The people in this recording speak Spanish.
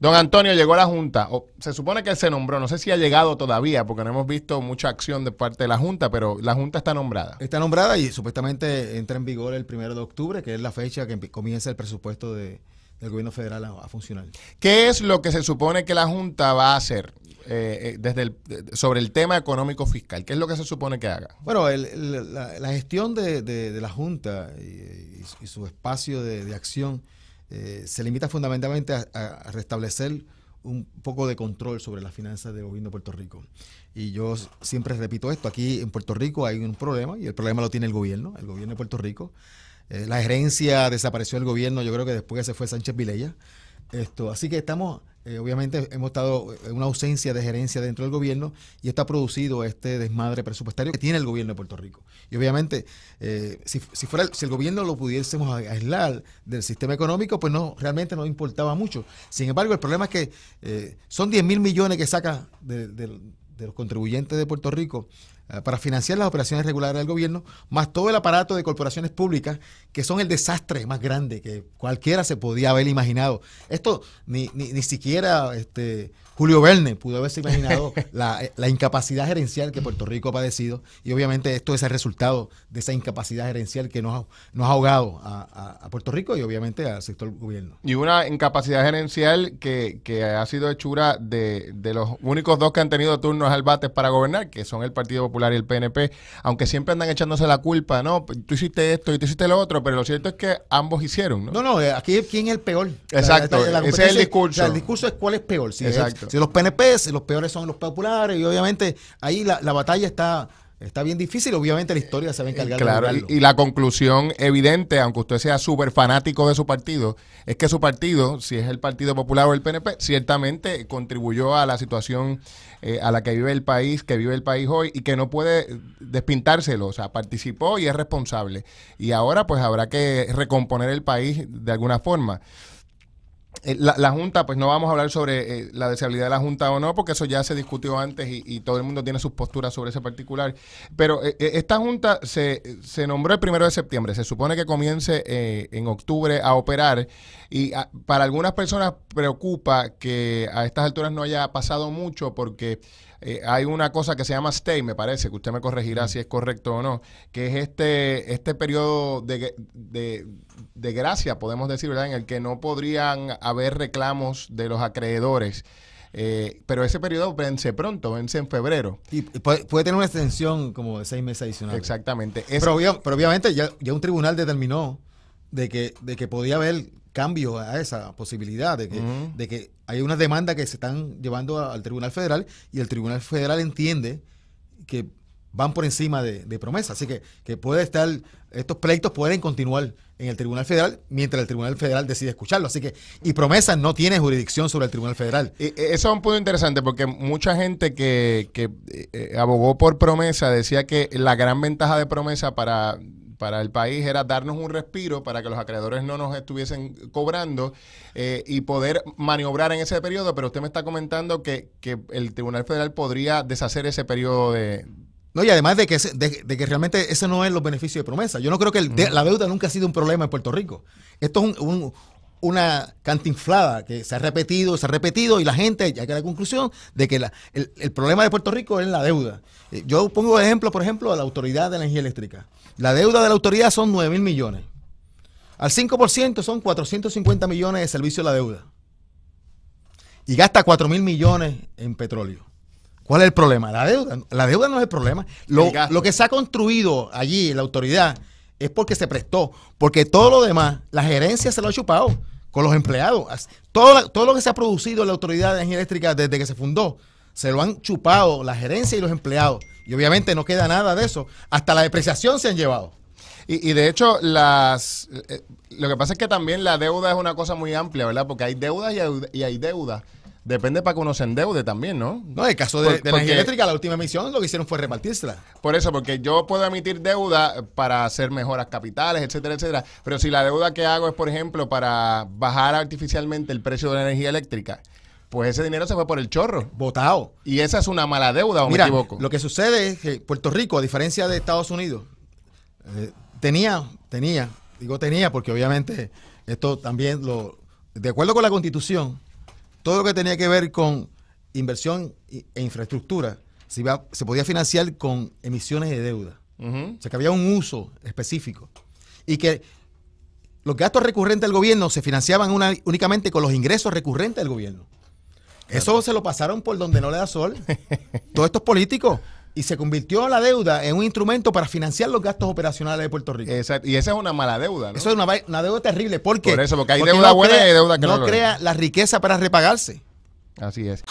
Don Antonio llegó a la Junta, o, se supone que él se nombró, no sé si ha llegado todavía, porque no hemos visto mucha acción de parte de la Junta, pero la Junta está nombrada. Está nombrada y supuestamente entra en vigor el primero de octubre, que es la fecha que comienza el presupuesto de, del gobierno federal a, funcionar. ¿Qué es lo que se supone que la Junta va a hacer eh, eh, desde sobre el tema económico fiscal? ¿Qué es lo que se supone que haga? Bueno, la, gestión de, de, la Junta y, y su espacio de acción eh, se limita fundamentalmente a, restablecer un poco de control sobre las finanzas del gobierno de Puerto Rico. Y yo siempre repito esto, aquí en Puerto Rico hay un problema y el problema lo tiene el gobierno, el gobierno de Puerto Rico. Eh, la gerencia desapareció del gobierno, yo creo que después que se fue Sánchez Vilella. Esto, así que estamos, eh, obviamente hemos estado en una ausencia de gerencia dentro del gobierno y está producido este desmadre presupuestario que tiene el gobierno de Puerto Rico. Y obviamente, eh, si, fuera, si el gobierno lo pudiésemos aislar del sistema económico, pues no, realmente no importaba mucho. Sin embargo, el problema es que eh, son 10 mil millones que saca de los contribuyentes de Puerto Rico eh, para financiar las operaciones regulares del gobierno, más todo el aparato de corporaciones públicas, que son el desastre más grande que cualquiera se podía haber imaginado. Esto ni, ni, ni siquiera este, Julio Verne pudo haberse imaginado la, incapacidad gerencial que Puerto Rico ha padecido y obviamente esto es el resultado de esa incapacidad gerencial que nos, nos ha ahogado a, Puerto Rico y obviamente al sector gobierno. Y una incapacidad gerencial que, que ha sido hechura de, de los únicos dos que han tenido turnos al bate para gobernar, que son el Partido Popular y el PNP, aunque siempre andan echándose la culpa, no, tú hiciste esto y tú hiciste lo otro, pero lo cierto es que ambos hicieron, ¿no? No, no, eh, aquí quién es el peor. Exacto, ese es el discurso. el discurso es cuál es peor. Si, Exacto. si los PNP, los peores son los populares, y obviamente ahí la batalla está Está bien difícil, obviamente la historia se va a encargar claro, de y, y, la conclusión evidente, aunque usted sea súper fanático de su partido, es que su partido, si es el Partido Popular o el PNP, ciertamente contribuyó a la situación eh, a la que vive el país, que vive el país hoy, y que no puede despintárselo. O sea, participó y es responsable. Y ahora pues habrá que recomponer el país de alguna forma. Eh, la, Junta, pues no vamos a hablar sobre eh, la deseabilidad de la Junta o no, porque eso ya se discutió antes y, todo el mundo tiene sus posturas sobre ese particular. Pero eh, esta Junta se, se, nombró el primero de septiembre, se supone que comience en octubre a operar y ah, para algunas personas preocupa que a estas alturas no haya pasado mucho porque eh, hay una cosa que se llama stay, me parece, que usted me corregirá mm. si es correcto o no, que es este, este periodo de, de, de gracia, podemos decir, ¿verdad? En el que no podrían haber reclamos de los acreedores. Eh, pero ese periodo vence pronto, vence en febrero. Y puede, tener una extensión como de seis meses adicionales. Exactamente. Es, pero, obviamente ya, ya, un tribunal determinó de que, de que podía haber cambio a esa posibilidad de que, de que hay una demanda que se están llevando al Tribunal Federal y el Tribunal Federal entiende que van por encima de, promesa Así que, que puede estar, estos pleitos pueden continuar en el Tribunal Federal mientras el Tribunal Federal decide escucharlo. Así que, y promesa no tiene jurisdicción sobre el Tribunal Federal. E, eso es un punto interesante porque mucha gente que, eh, abogó por promesa decía que la gran ventaja de promesa para para el país era darnos un respiro para que los acreedores no nos estuviesen cobrando eh, y poder maniobrar en ese periodo, pero usted me está comentando que, el Tribunal Federal podría deshacer ese periodo de, no, y además de que, de, que realmente ese no es los beneficios de promesa. Yo no creo que la deuda nunca ha sido un problema en Puerto Rico. Esto es un, una cantinflada que se ha repetido, se ha repetido y la gente llega a la conclusión de que el, problema de Puerto Rico es la deuda. Eh, yo pongo ejemplo, por ejemplo, a la Autoridad de Energía Eléctrica. La deuda de la autoridad son 9 mil millones. Al 5% son 450 millones de servicio de la deuda. Y gasta 4 mil millones en petróleo. ¿Cuál es el problema? La deuda. La deuda no es el problema. Lo, lo que se ha construido allí, la autoridad, es porque se prestó, porque todo lo demás, la gerencia se lo ha chupado con los empleados. Todo, todo lo que se ha producido en la Autoridad de Energía Eléctrica desde que se fundó, se lo han chupado la gerencia y los empleados. Y obviamente no queda nada de eso. Hasta la depreciación se han llevado. Y, de hecho, las eh, eh, lo que pasa es que también la deuda es una cosa muy amplia, ¿verdad? Porque hay deudas y y hay deudas. Depende para que uno se endeude también, ¿no? No, en el caso de, energía eléctrica, la última emisión lo que hicieron fue repartírsela. Por eso, porque yo puedo emitir deuda para hacer mejoras capitales, etcétera, etcétera. Pero si la deuda que hago es, por ejemplo, para bajar artificialmente el precio de la energía eléctrica, pues ese dinero se fue por el chorro. Votado. Y esa es una mala deuda, o me equivoco. Lo que sucede es que Puerto Rico, a diferencia de Estados Unidos, eh, tenía, tenía, digo tenía, porque obviamente esto también lo. De acuerdo con la constitución, todo lo que tenía que ver con inversión e infraestructura se, podía financiar con emisiones de deuda. O sea, que había un uso específico. Y que los gastos recurrentes del gobierno se financiaban únicamente con los ingresos recurrentes del gobierno. Eso se lo pasaron por donde no le da sol. Todos estos políticos y se convirtió la deuda en un instrumento para financiar los gastos operacionales de Puerto Rico. Exacto. Y esa es una mala deuda, ¿no? Eso es una, deuda terrible. porque hay deuda no buena crea, y que no, crea la riqueza para repagarse. Así es.